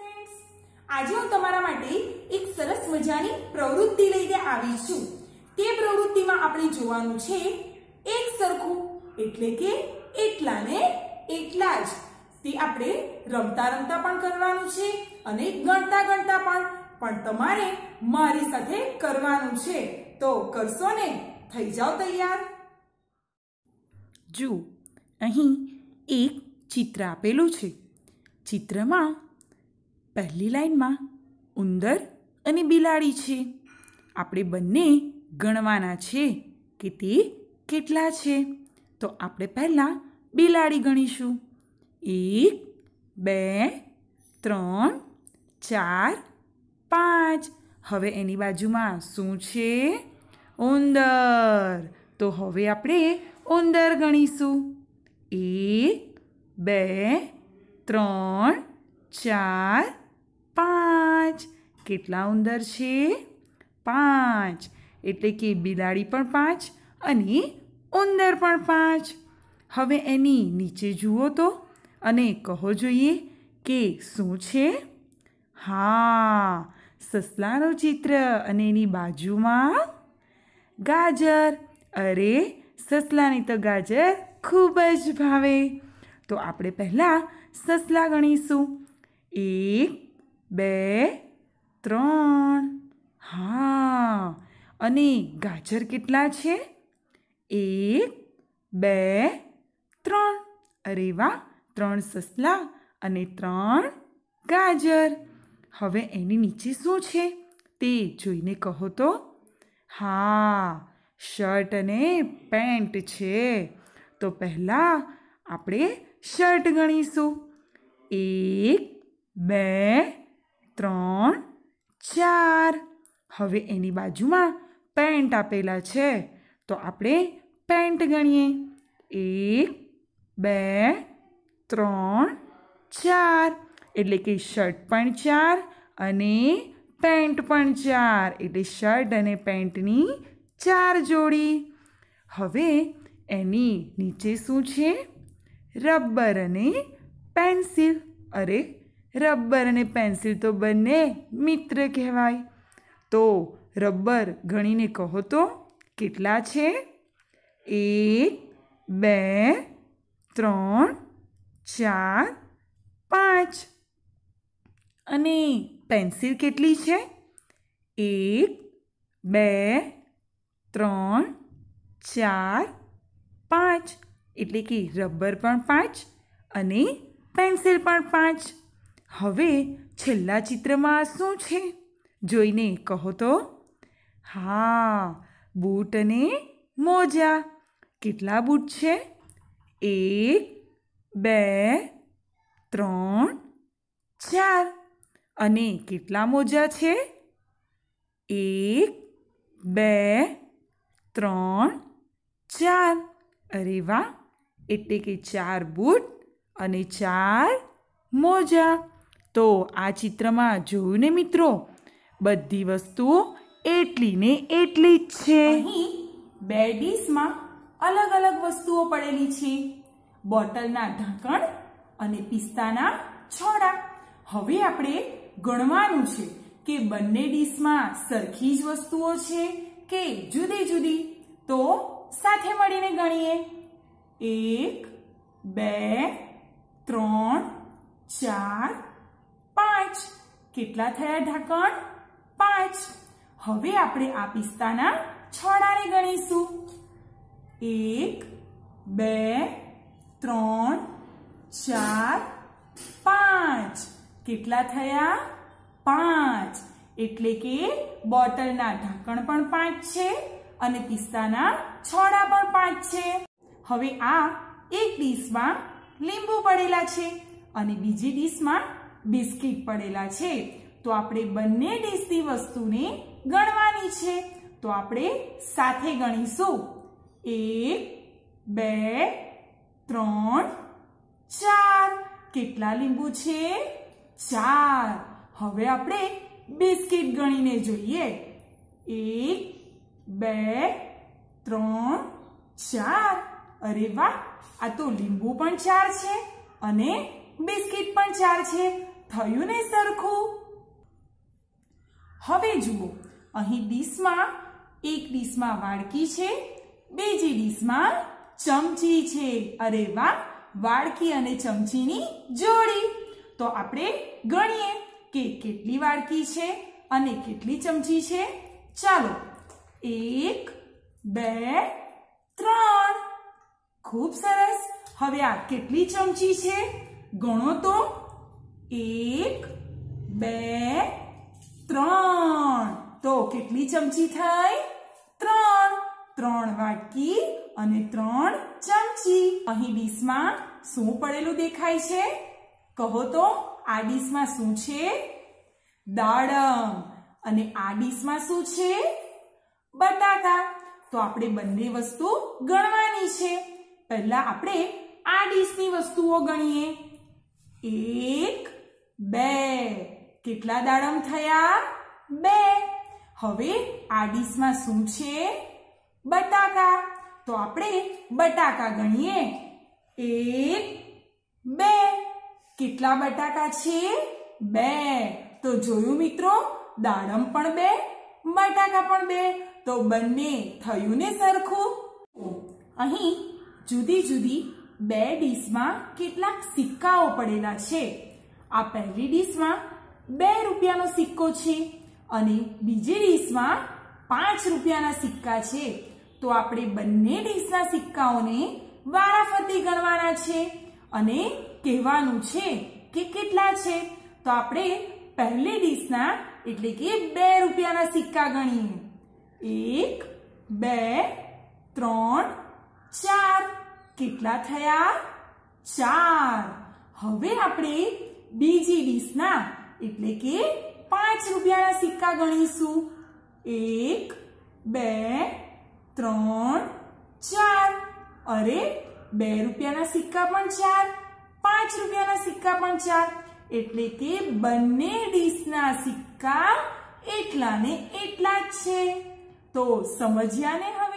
friends આજે હું તમારા માટે એક સરસ મજાની પ્રવૃત્તિ લઈને આવી છું તે પ્રવૃત્તિમાં આપણે જોવાનું છે એક સરખું એટલે કે એટલાને એટલા જ તે આપણે રમતા રમતા પણ કરવાનું છે અને ગણતા ગણતા પણ પણ તમારે મારી સાથે કરવાનું છે તો કરશો ને થઈ જાઓ તૈયાર જુઓ અહીં એક ચિત્ર આપેલું છે ચિત્રમાં પહેલી લાઈનમાં ઉંદર અને બિલાડી છે આપણે બંને ગણવાના છે કે તે કેટલા છે તો આપણે પહેલાં બિલાડી ગણીશું એક બે ત્રણ ચાર પાંચ હવે એની બાજુમાં શું છે ઉંદર તો હવે આપણે ઉંદર ગણીશું એક બે ત્રણ ચાર પાંચ કેટલા ઉંદર છે પાંચ એટલે કે બિલાડી પણ પાંચ અને ઉંદર પણ પાંચ હવે એની નીચે જુઓ તો અને કહો જોઈએ કે શું છે હા સસલાનું ચિત્ર અને એની બાજુમાં ગાજર અરે સસલાની તો ગાજર ખૂબ જ ભાવે તો આપણે પહેલાં સસલા ગણીશું એક બે ત્રણ હા અને ગાજર કેટલા છે એક બે ત્રણ અરે વાહ ત્રણ સસલા અને ત્રણ ગાજર હવે એની નીચે શું છે તે જોઈને કહો તો હા શર્ટ અને પેન્ટ છે તો પહેલાં આપણે શર્ટ ગણીશું એક બે ત્રણ ચાર હવે એની બાજુમાં પેન્ટ આપેલા છે તો આપણે પેન્ટ ગણીએ એક બે ત્રણ ચાર એટલે કે શર્ટ પણ ચાર અને પેન્ટ પણ ચાર એટલે શર્ટ અને પેન્ટની ચાર જોડી હવે એની નીચે શું છે રબર અને પેન્સિલ અરે રબર અને પેન્સિલ તો બંને મિત્ર કહેવાય તો રબર ગણીને કહો તો કેટલા છે એક બે ત્રણ ચાર પાંચ અને પેન્સિલ કેટલી છે એક બે ત્રણ ચાર પાંચ એટલે કે રબર પણ પાંચ અને પેન્સિલ પણ પાંચ હવે છેલ્લા ચિત્રમાં આ શું છે જોઈને કહો તો હા બૂટ અને મોજા કેટલા બૂટ છે એક બે ત્રણ ચાર અને કેટલા મોજા છે એક બે ત્રણ ચાર અરે વાહ એટલે કે ચાર બૂટ અને ચાર મોજા તો આ ચિત્રમાં જોયું ને મિત્રો બધી વસ્તુઓ એટલી ને એટલી જ છે અહીં બે ડીશમાં અલગ અલગ વસ્તુઓ પડેલી છે બોટલના ઢાંકણ અને પિસ્તાના છોડા હવે આપણે ગણવાનું છે કે બંને ડીશમાં સરખી જ વસ્તુઓ છે કે જુદી જુદી તો સાથે મળીને ગણીએ એક બે ત્રણ ચાર પાંચ કેટલા થયા ઢાંકણ પાંચ હવે આપણે આ પિસ્તાના છોડાને ગણીશું એક બે ત્રણ ચાર પાંચ કેટલા થયા પાંચ એટલે કે બોટલના ઢાંકણ પણ પાંચ છે અને પિસ્તાના છોડા પણ પાંચ છે હવે આ એક ડીશમાં લીંબુ પડેલા છે અને બીજી ડીશમાં બિસ્કિટ પડેલા છે તો આપણે બંને ડીશની વસ્તુને ગણવાની છે તો આપણે સાથે ગણીશું એક બે ત્રણ ચાર કેટલા લીંબુ છે ચાર હવે આપણે બિસ્કિટ ગણીને જોઈએ એક બે ત્રણ ચાર અરે વાહ આ તો લીંબુ પણ ચાર છે અને બિસ્કિટ પણ ચાર છે થયું ને સરખું હવે જુઓ અહીં ડીશમાં એક ડીશમાં વાડકી છે બીજી ડીશમાં ચમચી છે અરે વાહ વાડકી અને ચમચીની જોડી તો આપણે ગણીએ કે કેટલી વાડકી છે અને કેટલી ચમચી છે ચાલો એક બે ત્રણ ખૂબ સરસ હવે આ કેટલી ચમચી છે ગણો તો એક બે ત્રણ તો કેટલી ચમચી થઈ ત્રણ ત્રણ વાટકી અને ત્રણ ચમચી અહીં ડીશમાં શું પડેલું દેખાય છે કહો તો આ ડીશમાં શું છે દાડમ અને આ ડીશમાં શું છે બટાકા તો આપણે બંને વસ્તુ ગણવાની છે પહેલા આપણે આ ડીશની વસ્તુઓ ગણીએ એક બે કેટલા દાડમ થયા બે હવે આ ડીશમાં શું છે બટાકા તો આપણે બટાકા ગણીએ એક બે કેટલા બટાકા છે બે તો જોયું મિત્રો દાડમ પણ બે બટાકા પણ બે તો બંને થયું ને સરખું અહીં જુદી જુદી બે ડીશમાં કેટલાક સિક્કાઓ પડેલા છે આ પહેલી ડીશમાં બે રૂપિયાનો સિક્કો છે અને બીજી ડીશમાં પાંચ રૂપિયાના સિક્કા છે તો આપણે બંને ડીશના સિક્કાઓને વારાફરતી ગણવાના છે અને કહેવાનું છે કે કેટલા છે તો આપણે પહેલી ડીશના એટલે કે બે રૂપિયાના સિક્કા ગણીએ એક બે ત્રણ ચાર કેટલા થયા ચાર હવે આપણે બીજી ડીશના એટલે કે પાંચ રૂપિયાના સિક્કા ગણીશું એક બે ત્રણ ચાર અરે બે રૂપિયાના સિક્કા પણ ચાર પાંચ રૂપિયાના સિક્કા પણ ચાર એટલે કે બંને ડીશના સિક્કા એટલા ને એટલા જ છે તો સમજ્યા ને હવે